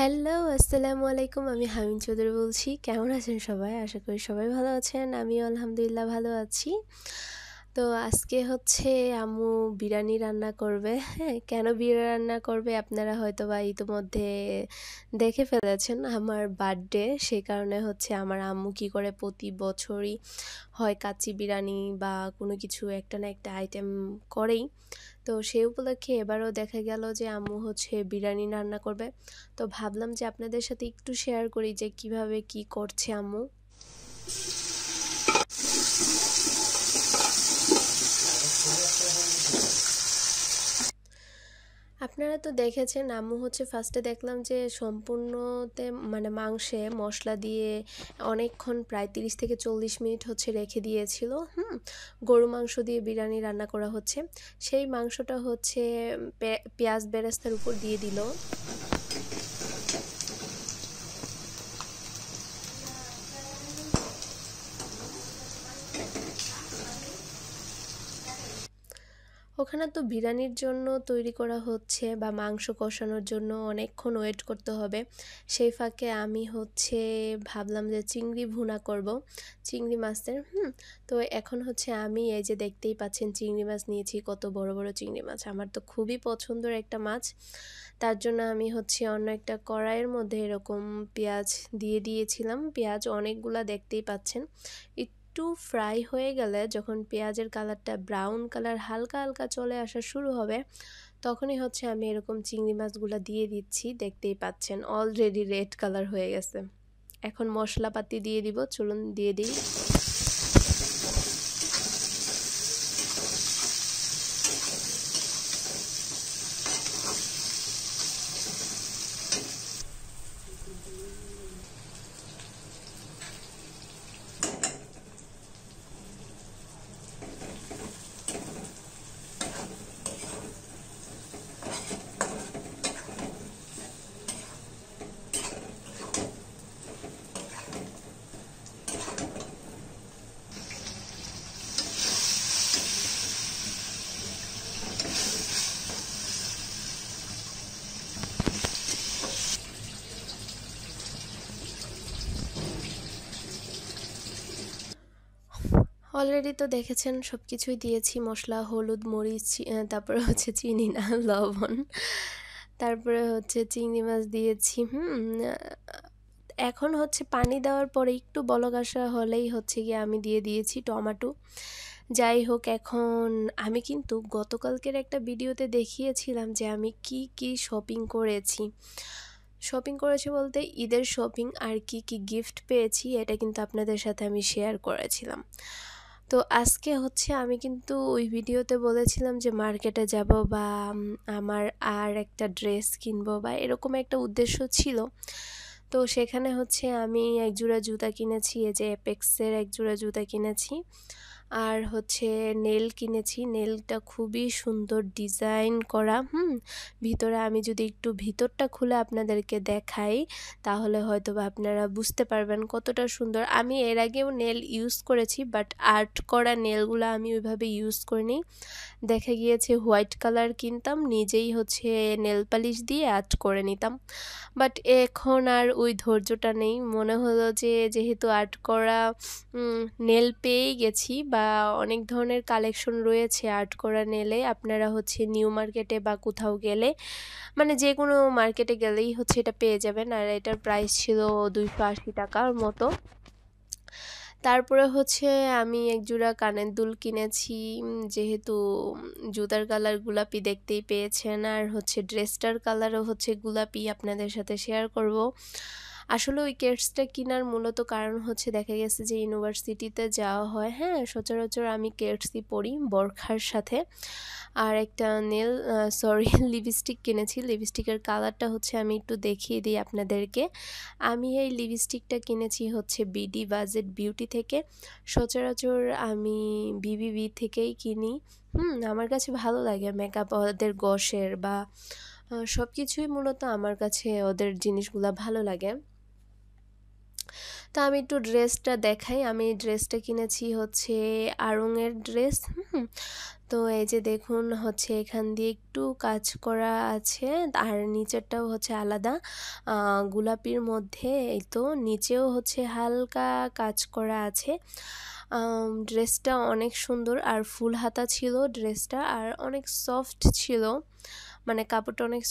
hello আসসালামু আলাইকুম আমি হামিন চৌধুরী বলছি কেমন আছেন সবাই আশা করি সবাই ভালো আছেন আমি আলহামদুলিল্লাহ ভালো আছি তো আজকে হচ্ছে আম্মু বিরিয়ানি রান্না করবে হ্যাঁ কেন বিরিয়ানি রান্না করবে আপনারা হয়তো বা ইতিমধ্যে দেখে ফেলেছেন আমার বার্থডে সে কারণে হচ্ছে আমার আম্মু কি করে প্রতি বছরই হয় কাচি বিরিয়ানি বা কোনো কিছু একটা না একটা আইটেম করেই তো সেই উপলক্ষে এবারও দেখা গেল যে আম্মু হচ্ছে বিরিয়ানি রান্না করবে তো ভাবলাম যে আপনাদের সাথে একটু শেয়ার করি যে কিভাবে কি করছে আম্মু আপনারা তো দেখেছেন আম্মু হচ্ছে ফার্স্টে দেখলাম যে সম্পূর্ণতে মানে মাংসে মশলা দিয়ে অনেকক্ষণ প্রায় তিরিশ থেকে চল্লিশ মিনিট হচ্ছে রেখে দিয়েছিল হুম গরু মাংস দিয়ে বিরিয়ানি রান্না করা হচ্ছে সেই মাংসটা হচ্ছে পেঁয়াজ বেরেস্তার উপর দিয়ে দিল ওখানে তো বিরিয়ানির জন্য তৈরি করা হচ্ছে বা মাংস কষানোর জন্য অনেকক্ষণ ওয়েট করতে হবে সেই ফাঁকে আমি হচ্ছে ভাবলাম যে চিংড়ি ভুনা করব চিংড়ি মাছের হুম তো এখন হচ্ছে আমি এই যে দেখতেই পাচ্ছেন চিংড়ি মাছ নিয়েছি কত বড় বড় চিংড়ি মাছ আমার তো খুবই পছন্দের একটা মাছ তার জন্য আমি হচ্ছে অন্য একটা কড়াইয়ের মধ্যে এরকম পেঁয়াজ দিয়ে দিয়েছিলাম পেঁয়াজ অনেকগুলা দেখতেই পাচ্ছেন একটু ফ্রাই হয়ে গেলে যখন পেঁয়াজের কালারটা ব্রাউন কালার হালকা হালকা চলে আসা শুরু হবে তখনই হচ্ছে আমি এরকম চিংড়ি মাছগুলো দিয়ে দিচ্ছি দেখতেই পাচ্ছেন অলরেডি রেড কালার হয়ে গেছে এখন মশলাপাতি দিয়ে দিব চলুন দিয়ে দিই অলরেডি তো দেখেছেন সব কিছুই দিয়েছি মশলা হলুদ মরিচ তারপরে হচ্ছে চিনি না লবণ তারপরে হচ্ছে চিংড়ি মাছ দিয়েছি হুম এখন হচ্ছে পানি দেওয়ার পরে একটু বলক আসা হলেই হচ্ছে গিয়ে আমি দিয়ে দিয়েছি টমাটো যাই হোক এখন আমি কিন্তু গতকালকের একটা ভিডিওতে দেখিয়েছিলাম যে আমি কি কি শপিং করেছি শপিং করেছি বলতে ঈদের শপিং আর কি কি গিফট পেয়েছি এটা কিন্তু আপনাদের সাথে আমি শেয়ার করেছিলাম তো আজকে হচ্ছে আমি কিন্তু ওই ভিডিওতে বলেছিলাম যে মার্কেটে যাব বা আমার আর একটা ড্রেস কিনবো বা এরকম একটা উদ্দেশ্য ছিল তো সেখানে হচ্ছে আমি এক জোড়া জুতা কিনেছি এই যে অ্যাপেক্সের এক জোড়া জুতা কিনেছি আর হচ্ছে নেল কিনেছি নেলটা খুবই সুন্দর ডিজাইন করা হুম ভিতরে আমি যদি একটু ভিতরটা খুলে আপনাদেরকে দেখাই তাহলে হয়তো আপনারা বুঝতে পারবেন কতটা সুন্দর আমি এর আগেও নেল ইউজ করেছি বাট আর্ট করা নেলগুলো আমি ওইভাবে ইউজ করিনি দেখা গিয়েছে হোয়াইট কালার কিনতাম নিজেই হচ্ছে নেল পালিশ দিয়ে আর্ট করে নিতাম বাট এখন আর ওই ধৈর্যটা নেই মনে হলো যে যেহেতু আর্ট করা নেল পেয়েই গেছি বা অনেক ধরনের কালেকশন রয়েছে আর্ট করা নেলে আপনারা হচ্ছে নিউ মার্কেটে বা কোথাও গেলে মানে যে কোনো মার্কেটে গেলেই হচ্ছে এটা পেয়ে যাবেন আর এটার প্রাইস ছিল দুইশো আশি টাকার মতো তারপরে হচ্ছে আমি এক জোড়া কানের দুল কিনেছি যেহেতু জুতার কালার গোলাপি দেখতেই পেয়েছেন আর হচ্ছে ড্রেসটার কালারও হচ্ছে গোলাপি আপনাদের সাথে শেয়ার করব আসলে ওই কেটসটা কেনার মূলত কারণ হচ্ছে দেখা গেছে যে ইউনিভার্সিটিতে যাওয়া হয় হ্যাঁ সচরাচর আমি কেটসই পরি বরখার সাথে আর একটা নেল সরি লিপস্টিক কিনেছি লিপস্টিকের কালারটা হচ্ছে আমি একটু দেখিয়ে দিই আপনাদেরকে আমি এই লিপস্টিকটা কিনেছি হচ্ছে বিডি বাজেট বিউটি থেকে সচরাচর আমি বিবিবি থেকেই কিনি হুম আমার কাছে ভালো লাগে মেকআপ ওদের গসের বা সব কিছুই মূলত আমার কাছে ওদের জিনিসগুলো ভালো লাগে তো আমি একটু ড্রেসটা দেখাই আমি ড্রেসটা কিনেছি হচ্ছে আরুংয়ের ড্রেস তো এই যে দেখুন হচ্ছে এখান দিয়ে একটু কাজ করা আছে আর নিচেরটাও হচ্ছে আলাদা গোলাপির মধ্যে এই তো নিচেও হচ্ছে হালকা কাজ করা আছে ড্রেসটা অনেক সুন্দর আর ফুল হাতা ছিল ড্রেসটা আর অনেক সফট ছিল মানে কাপড়টা অনেক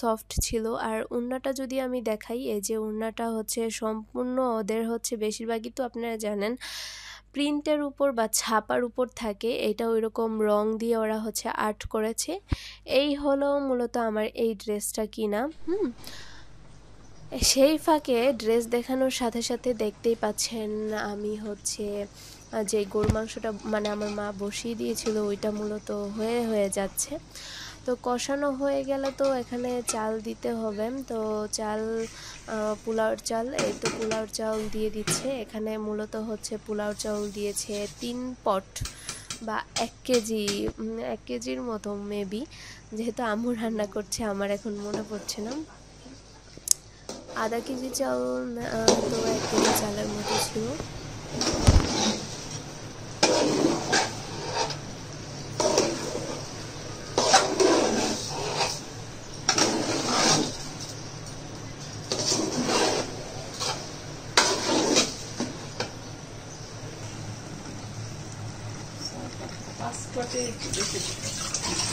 সফট ছিল আর উন্নাটা যদি আমি দেখাই এই যে উন্নাটা হচ্ছে সম্পূর্ণ ওদের হচ্ছে বেশিরভাগই তো আপনারা জানেন প্রিন্টের উপর বা ছাপার উপর থাকে এটা ওই রকম রং দিয়ে ওরা হচ্ছে আর্ট করেছে এই হলো মূলত আমার এই ড্রেসটা কিনা হুম সেই ফাঁকে ড্রেস দেখানোর সাথে সাথে দেখতেই পাচ্ছেন আমি হচ্ছে যে গরু মাংসটা মানে আমার মা বসিয়ে দিয়েছিল ওইটা মূলত হয়ে হয়ে যাচ্ছে তো কষানো হয়ে গেলে তো এখানে চাল দিতে হবে তো চাল পোলাওর চাল এই তো পোলাওর চাউল দিয়ে দিচ্ছে এখানে মূলত হচ্ছে পোলাওর চাউল দিয়েছে তিন পট বা এক কেজি এক কেজির মতো মেবি যেহেতু আমু রান্না করছে আমার এখন মনে পড়ছে না আধা কেজি চাউল তো এক কেজি চালের মতো ছিল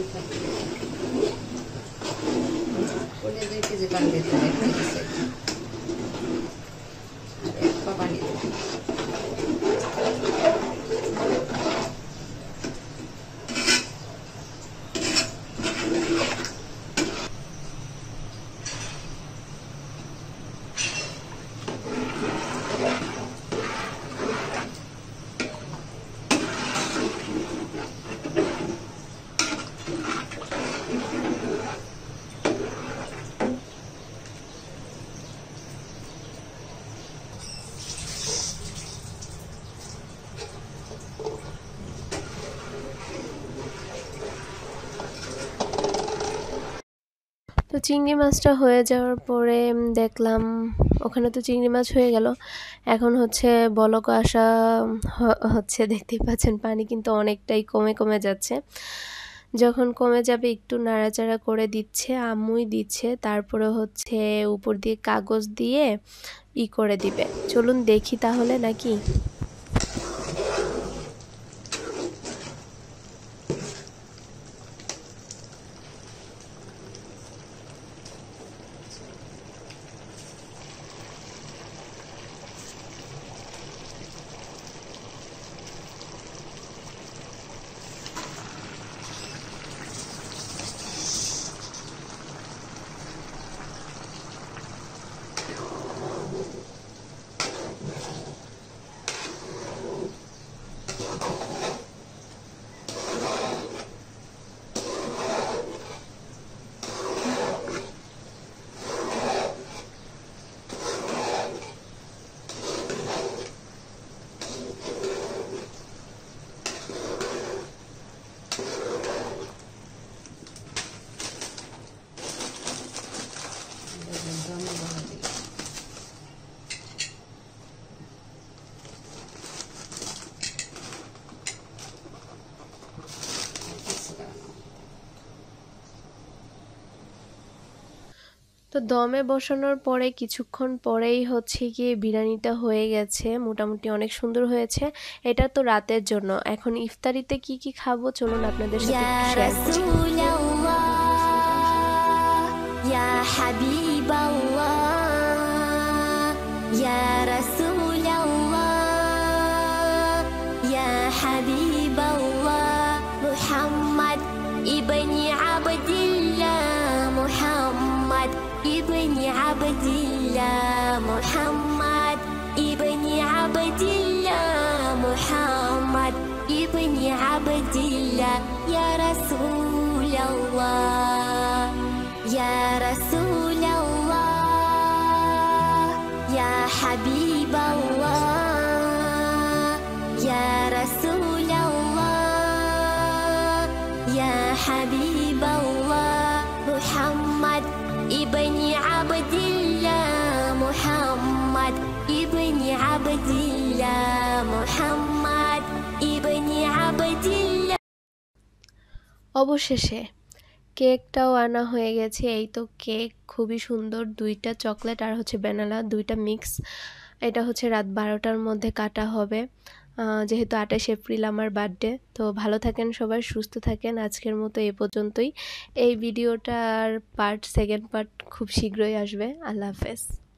देता है চিংড়ি মাছটা হয়ে যাওয়ার পরে দেখলাম ওখানে তো চিংড়ি মাছ হয়ে গেল এখন হচ্ছে বলক আসা হচ্ছে দেখতেই পাচ্ছেন পানি কিন্তু অনেকটাই কমে কমে যাচ্ছে যখন কমে যাবে একটু নাড়াচাড়া করে দিচ্ছে আমুই দিচ্ছে তারপরে হচ্ছে উপর দিয়ে কাগজ দিয়ে ই করে দিবে চলুন দেখি তাহলে নাকি তো দমে বসানোর পরে কিছুক্ষণ পরেই হচ্ছে গিয়ে বিরিয়ানিটা হয়ে গেছে মোটামুটি অনেক সুন্দর হয়েছে এটা তো রাতের জন্য এখন ইফতারিতে কি কি খাবো চলুন আপনাদের সাথে ابن عبد الله محمد ابن عبد الله محمد ابن عبد الله يا رسول الله يا رسول الله يا حبيب الله يا رسول الله يا حبيب الله অবশেষে কেকটাও আনা হয়ে গেছে এই তো কেক খুবই সুন্দর দুইটা চকলেট আর হচ্ছে বেনালা দুইটা মিক্স এটা হচ্ছে রাত বারোটার মধ্যে কাটা হবে যেহেতু আটাইশ এপ্রিল আমার বার্থডে তো ভালো থাকেন সবাই সুস্থ থাকেন আজকের মতো এ পর্যন্তই এই ভিডিওটার পার্ট সেকেন্ড পার্ট খুব শীঘ্রই আসবে আল্লাহ হাফেজ